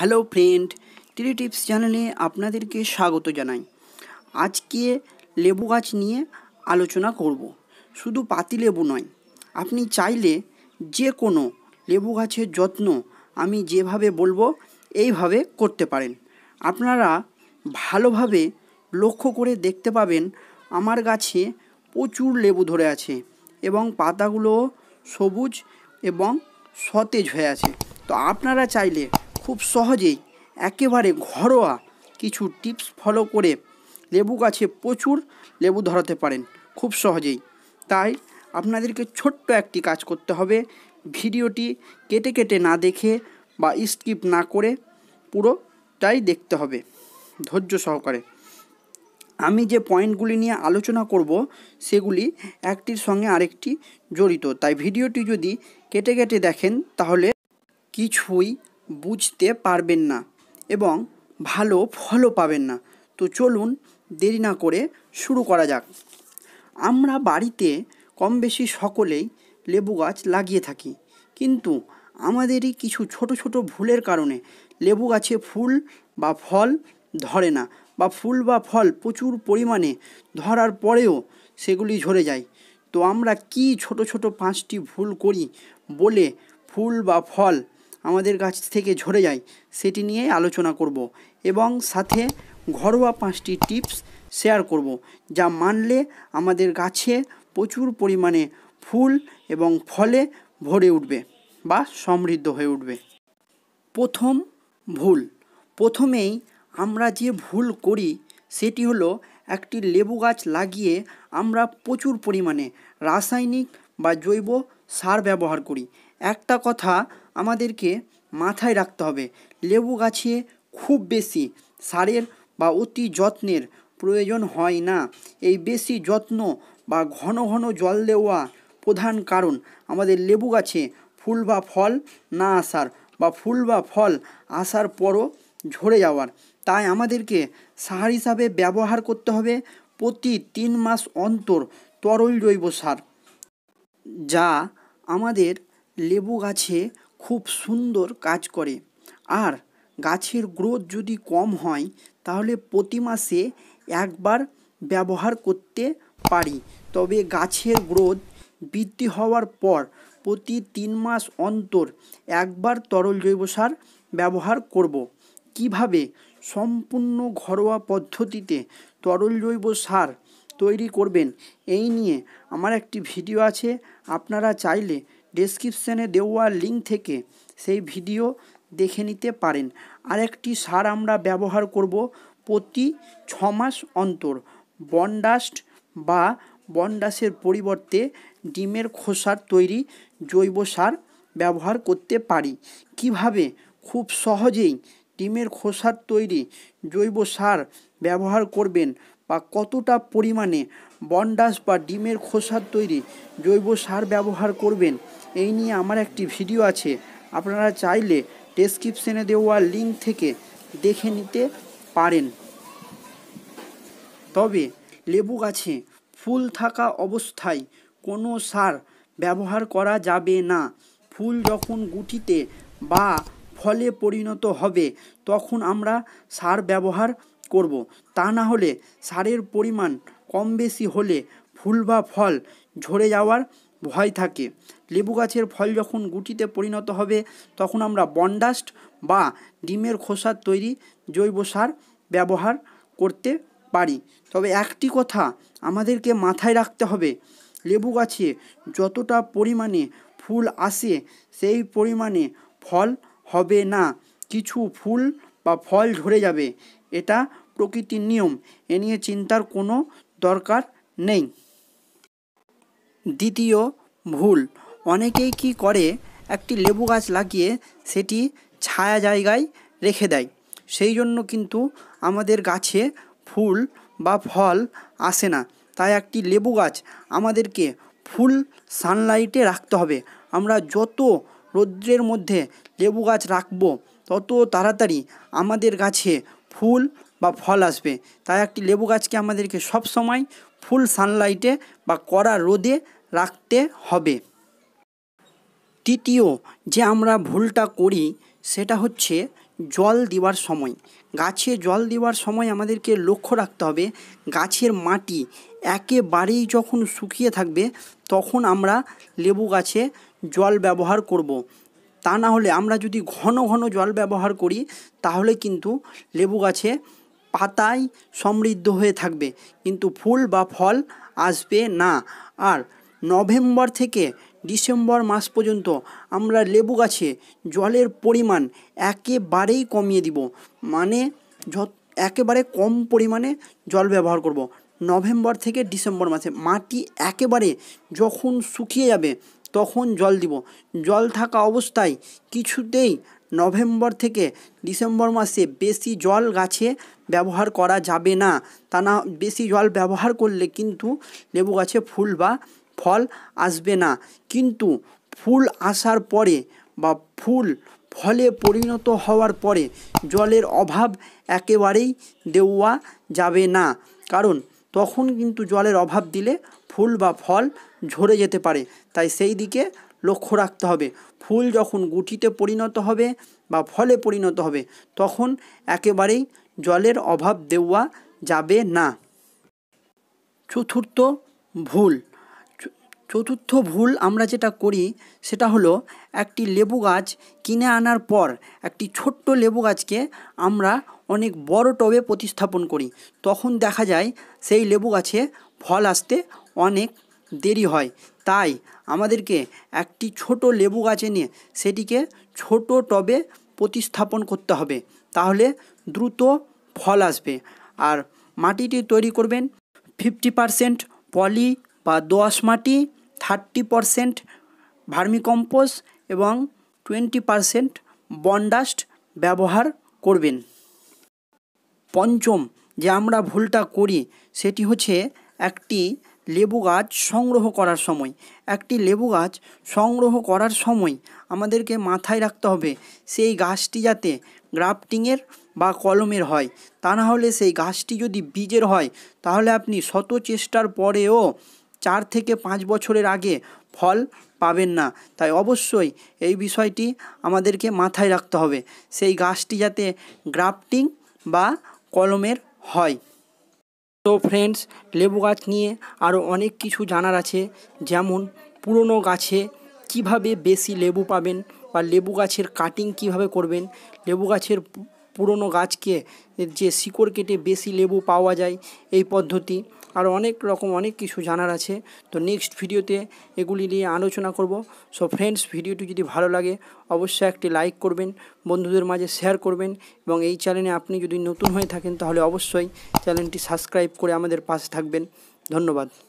Hello friend three tips চ্যানেলে আপনাদেরকে স্বাগত জানাই আজকে লেবু গাছ নিয়ে আলোচনা করব শুধু পাতি লেবু নয় আপনি চাইলে যে কোনো লেবু গাছের যত্ন আমি যেভাবে বলবো এইভাবে করতে পারেন আপনারা ভালোভাবে লক্ষ্য করে দেখতে পাবেন আমার গাছে প্রচুর লেবু ধরে আছে এবং পাতাগুলো সবুজ এবং সতেজ হয়ে আছে তো আপনারা চাইলে খুব সহজেই একেবারে ঘরোয়া কিছু টিপস ফলো করে লেবু গাছে প্রচুর লেবু ধরাতে পারেন খুব সহজেই তাই আপনাদেরকে ছোট্ট একটি কাজ করতে হবে ভিডিওটি কেটে কেটে না দেখে বা স্কিপ না করে পুরোটাই দেখতে হবে ধৈর্য সহকারে আমি যে পয়েন্টগুলি নিয়ে আলোচনা করব সেগুলি একটির সঙ্গে আরেকটি জড়িত তাই ভিডিওটি যদি কেটে কেটে দেখেন তাহলে কিছুই বুঝতে পারবেন না এবং ভালো ফলও পাবেন না তো চলুন দেরি না করে শুরু করা যাক আমরা বাড়িতে কম বেশি সকলেই লেবু গাছ লাগিয়ে থাকি কিন্তু আমাদেরই কিছু ছোট ছোট ভুলের কারণে লেবু গাছে ফুল বা ফল ধরে না বা ফুল বা ফল প্রচুর পরিমাণে ধরার পরেও সেগুলি ঝরে যায় তো আমরা কি ছোট ছোট পাঁচটি ভুল করি বলে ফুল বা ফল আমাদের গাছ থেকে ঝরে যায় সেটি নিয়ে আলোচনা করব এবং সাথে ঘরোয়া পাঁচটি টিপস শেয়ার করব যা মানলে আমাদের গাছে প্রচুর পরিমাণে ফুল এবং ফলে ভরে উঠবে বা সমৃদ্ধ হয়ে উঠবে প্রথম ভুল প্রথমেই আমরা যে ভুল করি সেটি হলো একটি লেবু গাছ লাগিয়ে আমরা প্রচুর পরিমাণে রাসায়নিক বা জৈব সার ব্যবহার করি একটা কথা আমাদেরকে মাথায় রাখতে হবে লেবু গাছে খুব বেশি সারের বা অতি যত্নের প্রয়োজন হয় না এই বেশি যত্ন বা ঘন ঘন জল দেওয়া প্রধান কারণ আমাদের লেবু গাছে ফুল বা ফল না আসার বা ফুল বা ফল আসার পরও ঝরে যাওয়ার তাই আমাদেরকে সার হিসাবে ব্যবহার করতে হবে প্রতি তিন মাস অন্তর তরল জৈব সার যা আমাদের লেবু গাছে খুব সুন্দর কাজ করে আর গাছের গ্রোথ যদি কম হয় তাহলে প্রতি মাসে একবার ব্যবহার করতে পারি তবে গাছের গ্রোথ বৃদ্ধি হওয়ার পর প্রতি তিন মাস অন্তর একবার তরল জৈব সার ব্যবহার করব। কিভাবে সম্পূর্ণ ঘরোয়া পদ্ধতিতে তরল জৈব সার তৈরি করবেন এই নিয়ে আমার একটি ভিডিও আছে আপনারা চাইলে ডেসক্রিপশানে দেওয়া লিঙ্ক থেকে সেই ভিডিও দেখে নিতে পারেন আরেকটি সার আমরা ব্যবহার করব প্রতি ছমাস অন্তর বনডাস্ট বা বনডাসের পরিবর্তে ডিমের খোসার তৈরি জৈব সার ব্যবহার করতে পারি কিভাবে খুব সহজেই ডিমের খোসার তৈরি জৈব সার ব্যবহার করবেন বা কতটা পরিমাণে বন্ডাস বা ডিমের খোসার তৈরি জৈব সার ব্যবহার করবেন এই নিয়ে আমার একটি ভিডিও আছে আপনারা চাইলে ডেসক্রিপশনে দেওয়া লিঙ্ক থেকে দেখে নিতে পারেন তবে লেবু গাছে ফুল থাকা অবস্থায় কোনো সার ব্যবহার করা যাবে না ফুল যখন গুটিতে বা ফলে পরিণত হবে তখন আমরা সার ব্যবহার করব তা না হলে সারের পরিমাণ কম বেশি হলে ফুল বা ফল ঝরে যাওয়ার ভয় থাকে লেবু গাছের ফল যখন গুটিতে পরিণত হবে তখন আমরা বনডাস্ট বা ডিমের খোসার তৈরি জৈব সার ব্যবহার করতে পারি তবে একটি কথা আমাদেরকে মাথায় রাখতে হবে লেবু গাছে যতটা পরিমাণে ফুল আসে সেই পরিমাণে ফল হবে না কিছু ফুল বা ফল ঝরে যাবে এটা প্রকৃতির নিয়ম এ নিয়ে চিন্তার কোনো দরকার নেই দ্বিতীয় ভুল অনেকেই কি করে একটি লেবু গাছ লাগিয়ে সেটি ছায়া জায়গায় রেখে দেয় সেই জন্য কিন্তু আমাদের গাছে ফুল বা ফল আসে না তাই একটি লেবু গাছ আমাদেরকে ফুল সানলাইটে রাখতে হবে আমরা যত রৌদ্রের মধ্যে লেবু গাছ রাখব তত তাড়াতাড়ি আমাদের গাছে ফুল বা ফল আসবে তাই একটি লেবু গাছকে আমাদেরকে সব সময় ফুল সানলাইটে বা কড়া রোদে রাখতে হবে তৃতীয় যে আমরা ভুলটা করি সেটা হচ্ছে জল দেওয়ার সময় গাছে জল দেওয়ার সময় আমাদেরকে লক্ষ্য রাখতে হবে গাছের মাটি একেবারেই যখন শুকিয়ে থাকবে তখন আমরা লেবু গাছে জল ব্যবহার করব। তা না হলে আমরা যদি ঘন ঘন জল ব্যবহার করি তাহলে কিন্তু লেবু গাছে পাতায় সমৃদ্ধ হয়ে থাকবে কিন্তু ফুল বা ফল আসবে না আর নভেম্বর থেকে ডিসেম্বর মাস পর্যন্ত আমরা লেবু গাছে জলের পরিমাণ একেবারেই কমিয়ে দিব মানে যত একেবারে কম পরিমাণে জল ব্যবহার করব। নভেম্বর থেকে ডিসেম্বর মাসে মাটি একেবারে যখন শুকিয়ে যাবে তখন জল দিব জল থাকা অবস্থায় কিছুতেই নভেম্বর থেকে ডিসেম্বর মাসে বেশি জল গাছে ব্যবহার করা যাবে না তা না বেশি জল ব্যবহার করলে কিন্তু লেবু গাছে ফুল বা ফল আসবে না কিন্তু ফুল আসার পরে বা ফুল ফলে পরিণত হওয়ার পরে জলের অভাব একেবারেই দেওয়া যাবে না কারণ তখন কিন্তু জলের অভাব দিলে ফুল বা ফল ঝরে যেতে পারে তাই সেই দিকে লক্ষ্য রাখতে হবে ফুল যখন গুটিতে পরিণত হবে বা ফলে পরিণত হবে তখন একেবারেই জলের অভাব দেওয়া যাবে না চতুর্থ ভুল চতুর্থ ভুল আমরা যেটা করি সেটা হলো একটি লেবু গাছ কিনে আনার পর একটি ছোট্ট লেবু গাছকে আমরা অনেক বড় টবে প্রতিস্থাপন করি তখন দেখা যায় সেই লেবু গাছে ফল আসতে অনেক দেরি হয় তাই আমাদেরকে একটি ছোট লেবু গাছ এনে সেটিকে ছোট টবে প্রতিস্থাপন করতে হবে তাহলে দ্রুত ফল আসবে আর মাটিটি তৈরি করবেন ফিফটি পারসেন্ট পলি বা দোয়াশ মাটি থার্টি পারসেন্ট ভার্মিকম্পোজ এবং টোয়েন্টি পারসেন্ট বনডাস্ট ব্যবহার করবেন পঞ্চম যে আমরা ভুলটা করি সেটি হচ্ছে একটি লেবু গাছ সংগ্রহ করার সময় একটি লেবু গাছ সংগ্রহ করার সময় আমাদেরকে মাথায় রাখতে হবে সেই গাছটি যাতে গ্রাফটিংয়ের বা কলমের হয় তা না হলে সেই গাছটি যদি বীজের হয় তাহলে আপনি শত চেষ্টার পরেও চার থেকে পাঁচ বছরের আগে ফল পাবেন না তাই অবশ্যই এই বিষয়টি আমাদেরকে মাথায় রাখতে হবে সেই গাছটি যাতে গ্রাফটিং বা কলমের হয় তো ফ্রেন্ডস লেবু গাছ নিয়ে আরও অনেক কিছু জানার আছে যেমন পুরনো গাছে কিভাবে বেশি লেবু পাবেন বা লেবু গাছের কাটিং কিভাবে করবেন লেবু গাছের পুরনো গাছকে যে শিকড় কেটে বেশি লেবু পাওয়া যায় এই পদ্ধতি আরও অনেক রকম অনেক কিছু জানার আছে তো নেক্সট ভিডিওতে এগুলি নিয়ে আলোচনা করব সো ফ্রেন্ডস ভিডিওটি যদি ভালো লাগে অবশ্যই একটি লাইক করবেন বন্ধুদের মাঝে শেয়ার করবেন এবং এই চ্যানেলে আপনি যদি নতুন হয়ে থাকেন তাহলে অবশ্যই চ্যানেলটি সাবস্ক্রাইব করে আমাদের পাশে থাকবেন ধন্যবাদ